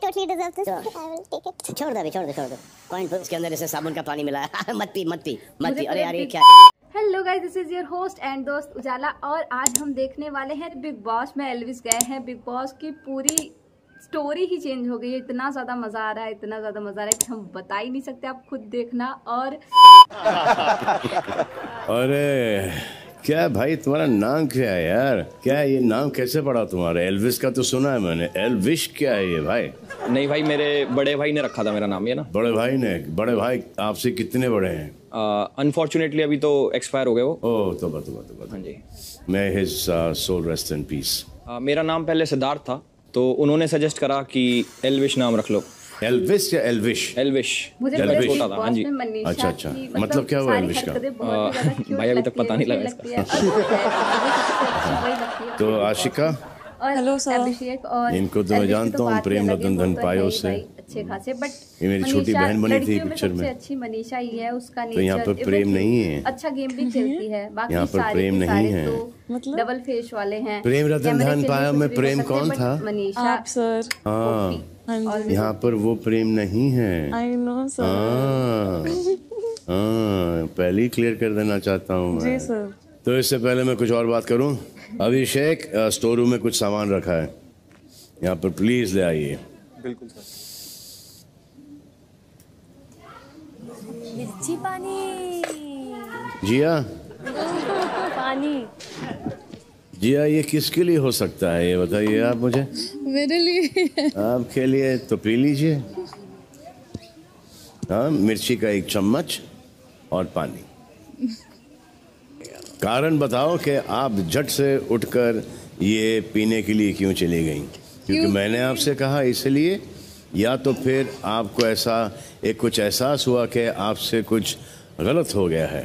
totally छोड़ दो अभी छोड़ छोड़ कॉइन अंदर इसे साबुन का पानी मिला है मत पी मत पी मत पी अरे यार ये क्या hello guys this is your host and दोस्त उजाला और आज हम देखने वाले हैं बिग बॉस में एलविस गए हैं बिग बॉस की पूरी स्टोरी ही चेंज हो गई है इतना ज़्यादा मज़ा आ रहा है इतना ज़्यादा मज़ा आ रहा है कि हम बता ही नहीं सकते आप खुद देखना और अरे क्या भाई तुम्हारा नाम क्या है यार क्या ये नाम कैसे पड़ा तुम्हारा एल्विस का तो सुना है मैंने एल्विश क्या है ये भाई नहीं भाई मेरे बड़े भाई ने रखा था मेरा नाम ये ना बड़े भाई ने बड़े भाई आपसे कितने बड़े हैं अनफॉर्चुनेटली uh, अभी तो एक्सपायर हो गए वो ओह तो बात तो बात तो बात हाँ जी मैं his soul rest in peace मेरा नाम पहले सिद्धार्थ था तो उन्होंने सजेस्ट करा कि एलविश नाम रख लो एल्विश या एल्विश एल्विश एल्विश होता था हाँ जी अच्छा अच्छा मतलब, मतलब क्या हुआ एल्विश का भाई अभी तक पता नहीं लगा इसका तो आशिका और हेलो अभिषेक और इनको तो मैं तो जानता हूँ प्रेम रतन धन पायो से अच्छे खासे बट ये मेरी छोटी बहन बनी थी पिक्चर में अच्छी मनीषा ही है उसका तो यहाँ पर प्रेम नहीं है अच्छा गेम भी खेलती है बाकी यहाँ पर प्रेम नहीं है तो मतलब डबल फेस वाले हैं प्रेम रतन धन पायो में प्रेम कौन था मनीषा सर हाँ, हाँ यहाँ पर वो प्रेम नहीं है हाँ। हाँ, पहले ही क्लियर कर देना चाहता हूँ तो इससे पहले मैं कुछ और बात करूँ अभिषेक स्टोर रूम में कुछ सामान रखा है यहाँ पर प्लीज ले आइए बिल्कुल सर पानी जिया पानी जिया ये किसके लिए हो सकता है ये बताइए आप मुझे मेरे लिए आपके लिए तो पी लीजिए हाँ मिर्ची का एक चम्मच और पानी कारण बताओ कि आप झट से उठकर ये पीने के लिए क्यों चली गई क्योंकि मैंने आपसे कहा इसलिए या तो फिर आपको ऐसा एक कुछ एहसास हुआ कि आपसे कुछ गलत हो गया है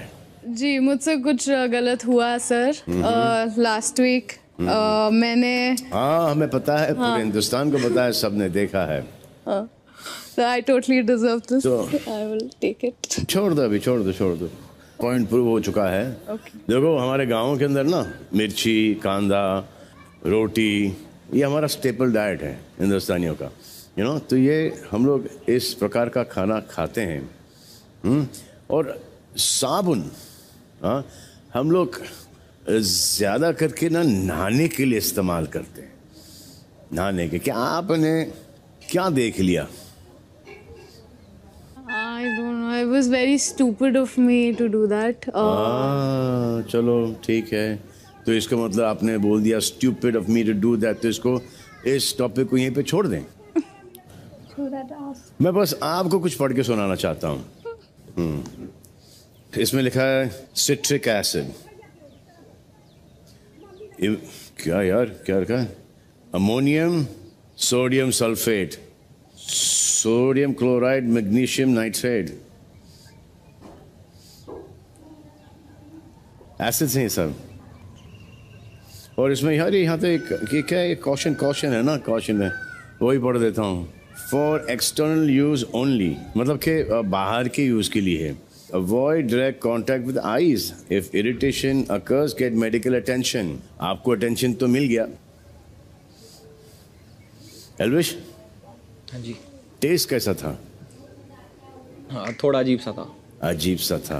जी मुझसे कुछ गलत हुआ sir last hmm. Week hmm. मैंने हाँ हमें पता है हाँ। पूरे हिंदुस्तान को पता है सबने देखा है हाँ। so, I totally deserve this. So, I will take it. छोड़ दो अभी छोड़ दो छोड़ दो पॉइंट प्रूव हो चुका है okay. देखो हमारे गाँव के अंदर ना मिर्ची कांदा रोटी ये हमारा स्टेपल डाइट है हिंदुस्तानियों का यू you नो know, तो ये हम लोग इस प्रकार का खाना खाते हैं हुँ? हम्म? और साबुन हाँ हम लोग ज़्यादा करके ना नहाने के लिए इस्तेमाल करते हैं नहाने के क्या आपने क्या देख लिया was very stupid of me to do that चलो ठीक है तो इसका मतलब आपने बोल दिया stupid of me to do that तो इसको इस टॉपिक को यहीं पे छोड़ दें मैं बस आपको कुछ पढ़ के सुनाना चाहता हूँ हम्म। इसमें लिखा है सिट्रिक एसिड क्या यार क्या रखा है ammonium sodium sulphate sodium chloride magnesium nitrate acids हैं सब और इसमें यार यहाँ तो एक क्या है कॉशन कॉशन है ना कॉशन है वही पढ़ देता हूँ फॉर एक्सटर्नल यूज़ ओनली मतलब के बाहर के यूज़ के लिए है avoid direct contact with eyes if irritation occurs get medical attention आपको अटेंशन तो मिल गया एलविश हाँ जी टेस्ट कैसा था हाँ थोड़ा अजीब सा था अजीब सा था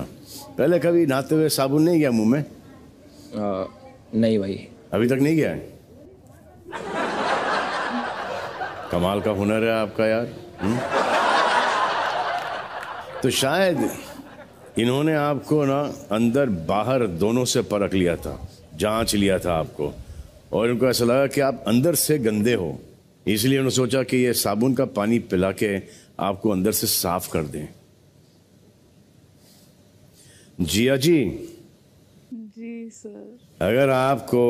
पहले कभी नहाते हुए साबुन नहीं गया मुंह में आ, नहीं भाई अभी तक नहीं गया है कमाल का हुनर है आपका यार हुँ? हम्म? तो शायद इन्होंने आपको ना अंदर बाहर दोनों से परख लिया था जांच लिया था आपको और इनको ऐसा लगा कि आप अंदर से गंदे हो इसलिए उन्होंने सोचा कि ये साबुन का पानी पिला के आपको अंदर से साफ कर दें जी जी जी सर अगर आपको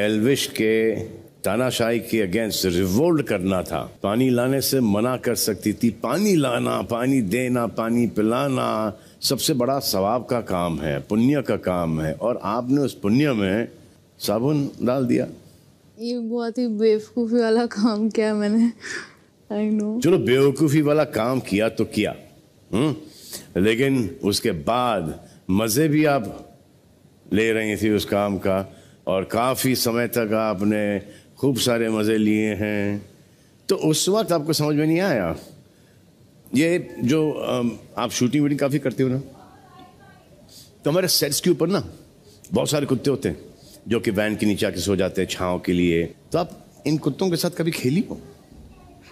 एलविश के तानाशाही के अगेंस्ट रिवोल्ट करना था पानी लाने से मना कर सकती थी पानी लाना पानी देना पानी पिलाना सबसे बड़ा सवाब का काम है पुण्य का काम है और आपने उस पुण्य में साबुन डाल दिया ये बहुत ही बेवकूफ़ी वाला काम किया मैंने आई नो चलो बेवकूफ़ी वाला काम किया तो किया हुँ? हम्म? लेकिन उसके बाद मज़े भी आप ले रही थी उस काम का और काफ़ी समय तक आपने खूब सारे मज़े लिए हैं तो उस वक्त आपको समझ में नहीं आया ये जो आप शूटिंग वूटिंग काफ़ी करते हो ना तो हमारे सेट्स के ऊपर ना बहुत सारे कुत्ते होते हैं जो कि वैन के नीचे आके सो जाते हैं छाँव के लिए तो आप इन कुत्तों के साथ कभी खेली हो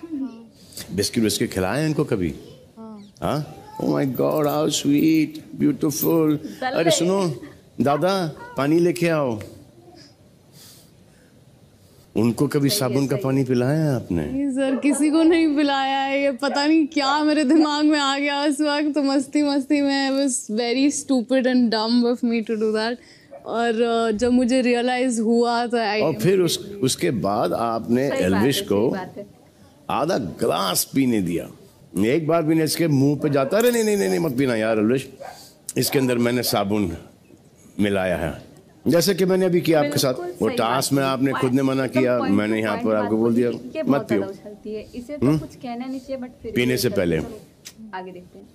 हाँ। बिस्किट विस्किट खिलाए इनको कभी हाँ, हाँ? Oh my God how sweet beautiful अरे सुनो दादा पानी लेके आओ उनको कभी साबुन का पानी पिलाया है आपने सर किसी को नहीं पिलाया है ये पता नहीं क्या मेरे दिमाग में आ गया उस वक्त तो मस्ती मस्ती में I was very stupid and dumb of me to do that और जब मुझे रियलाइज हुआ तो आई और फिर उस उसके बाद आपने एलविश को आधा ग्लास पीने दिया एक बार भी नहीं इसके मुंह पे जाता अरे नहीं नहीं नहीं मत पीना यार अलवेश इसके अंदर मैंने साबुन मिलाया है जैसे कि मैंने अभी किया आपके साथ वो टास्क में आपने खुद ने मना किया मैंने यहाँ पर आपको बोल दिया मत पियो तो हम्म? पीने से पहले आगे देखते हैं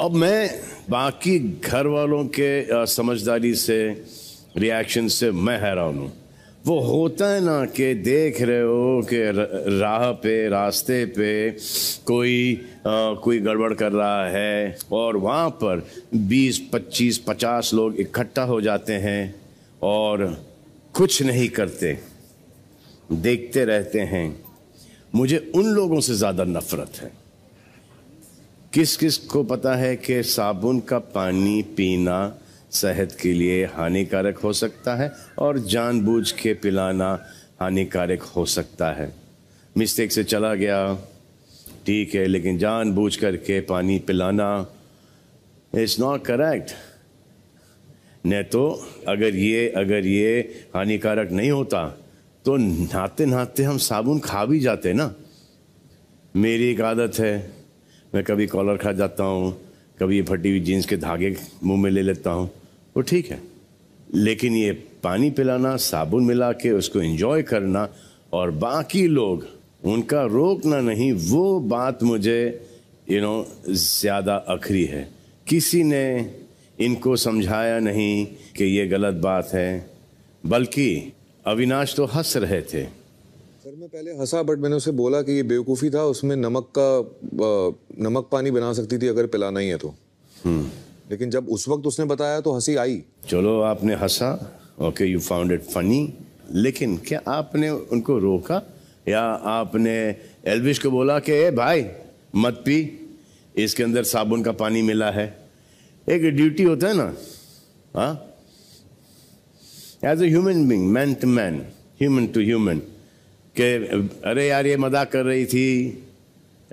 अब मैं बाकी घर वालों के समझदारी से रिएक्शन से मैं हैरान हूँ वो होता है ना कि देख रहे हो कि राह पे रास्ते पे कोई आ, कोई गड़बड़ कर रहा है और वहाँ पर 20, 25, 50 लोग इकट्ठा हो जाते हैं और कुछ नहीं करते देखते रहते हैं मुझे उन लोगों से ज़्यादा नफ़रत है किस किस को पता है कि साबुन का पानी पीना सेहत के लिए हानिकारक हो सकता है और जानबूझ के पिलाना हानिकारक हो सकता है मिस्टेक से चला गया ठीक है लेकिन जानबूझ करके पानी पिलाना इज़ नॉट करेक्ट न तो अगर ये अगर ये हानिकारक नहीं होता तो नहाते नहाते हम साबुन खा भी जाते ना मेरी एक आदत है मैं कभी कॉलर खा जाता हूँ कभी फटी हुई जीन्स के धागे मुंह में ले लेता हूँ वो ठीक है लेकिन ये पानी पिलाना साबुन मिला के उसको इंजॉय करना और बाकी लोग उनका रोकना नहीं वो बात मुझे यू नो ज़्यादा अखरी है किसी ने इनको समझाया नहीं कि ये गलत बात है बल्कि अविनाश तो हंस रहे थे सर मैं पहले हंसा बट मैंने उसे बोला कि ये बेवकूफ़ी था उसमें नमक का नमक पानी बना सकती थी अगर पिलाना ही है तो हम्म। लेकिन जब उस वक्त उसने बताया तो हंसी आई चलो आपने हंसा okay you found it funny लेकिन क्या आपने उनको रोका या आपने एल्विश को बोला कि ए भाई मत पी इसके अंदर साबुन का पानी मिला है एक ड्यूटी होता है ना हाँ as a human being man to man human to human के अरे यार ये मजाक कर रही थी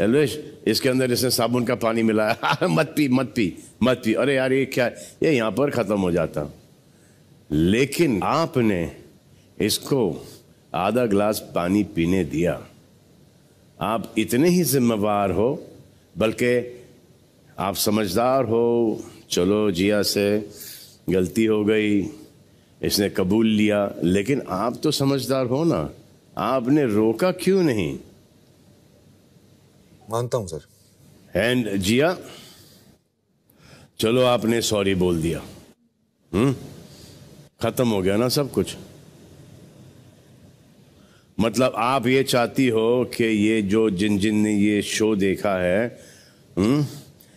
एलवेश इसके अंदर इसने साबुन का पानी मिलाया मत पी मत पी मत पी अरे यार ये क्या ये यहाँ पर ख़त्म हो जाता लेकिन आपने इसको आधा ग्लास पानी पीने दिया आप इतने ही जिम्मेवार हो बल्कि आप समझदार हो चलो जिया से गलती हो गई इसने कबूल लिया लेकिन आप तो समझदार हो ना आपने रोका क्यों नहीं मानता हूं सर एंड जिया चलो आपने सॉरी बोल दिया हम्म खत्म हो गया ना सब कुछ मतलब आप ये चाहती हो कि ये जो जिन जिन ने ये शो देखा है हम्म,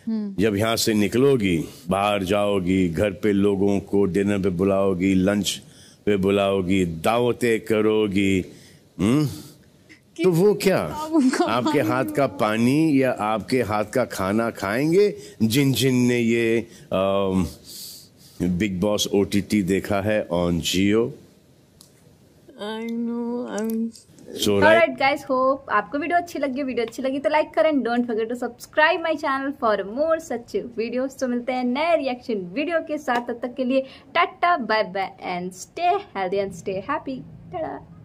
हम्म। जब यहां से निकलोगी बाहर जाओगी घर पे लोगों को डिनर पे बुलाओगी लंच पे बुलाओगी दावतें करोगी हम्म तो वो क्या आपके हाथ का पानी या आपके हाथ का खाना खाएंगे जिन जिन ने ये बिग बॉस ओ देखा है on Jio So right. All right, guys, hope आपको वीडियो अच्छी लगी वीडियो अच्छी लगी तो लाइक करें don't forget to subscribe my channel for more such videos तो मिलते हैं नए रिएक्शन वीडियो के साथ तब तक के लिए tata bye bye and stay healthy and stay happy Tata